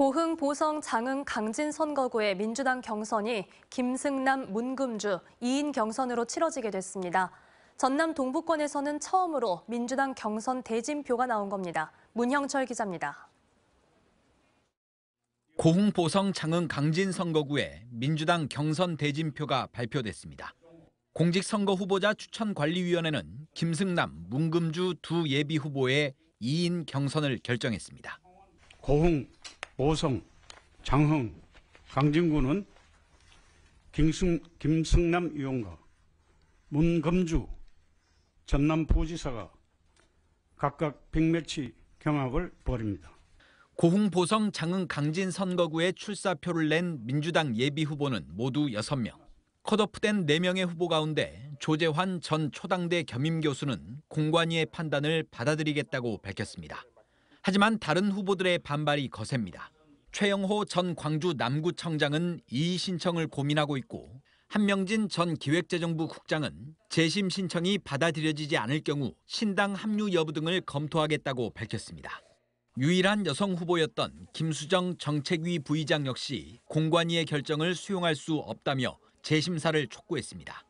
고흥, 보성, 장흥, 강진 선거구의 민주당 경선이 김승남, 문금주, 2인 경선으로 치러지게 됐습니다. 전남 동부권에서는 처음으로 민주당 경선 대진표가 나온 겁니다. 문형철 기자입니다. 고흥, 보성, 장흥, 강진 선거구의 민주당 경선 대진표가 발표됐습니다. 공직선거 후보자 추천관리위원회는 김승남, 문금주 두 예비 후보의 2인 경선을 결정했습니다. 고흥, 오성, 장흥, 강진구는 김승, 김승남 의원과 문금주 전남 부지사가 각각 빅매치 경합을 벌입니다. 고흥 보성 장흥 강진 선거구에 출사표를 낸 민주당 예비 후보는 모두 6명. 컷오프된 4명의 후보 가운데 조재환 전 초당대 겸임 교수는 공관위의 판단을 받아들이겠다고 밝혔습니다. 하지만 다른 후보들의 반발이 거셉니다. 최영호 전 광주 남구청장은 이의 신청을 고민하고 있고 한명진 전 기획재정부 국장은 재심 신청이 받아들여지지 않을 경우 신당 합류 여부 등을 검토하겠다고 밝혔습니다. 유일한 여성 후보였던 김수정 정책위 부의장 역시 공관위의 결정을 수용할 수 없다며 재심사를 촉구했습니다.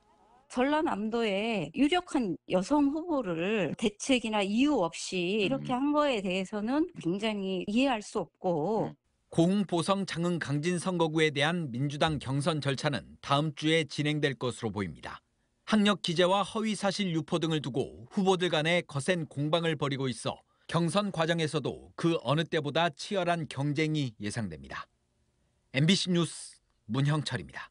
전라남도에 유력한 여성 후보를 대책이나 이유 없이 이렇게 음. 한 거에 대해서는 굉장히 이해할 수 없고 고흥보성 음. 장흥 강진 선거구에 대한 민주당 경선 절차는 다음 주에 진행될 것으로 보입니다. 학력 기재와 허위 사실 유포 등을 두고 후보들 간에 거센 공방을 벌이고 있어 경선 과정에서도 그 어느 때보다 치열한 경쟁이 예상됩니다. MBC 뉴스 문형철입니다.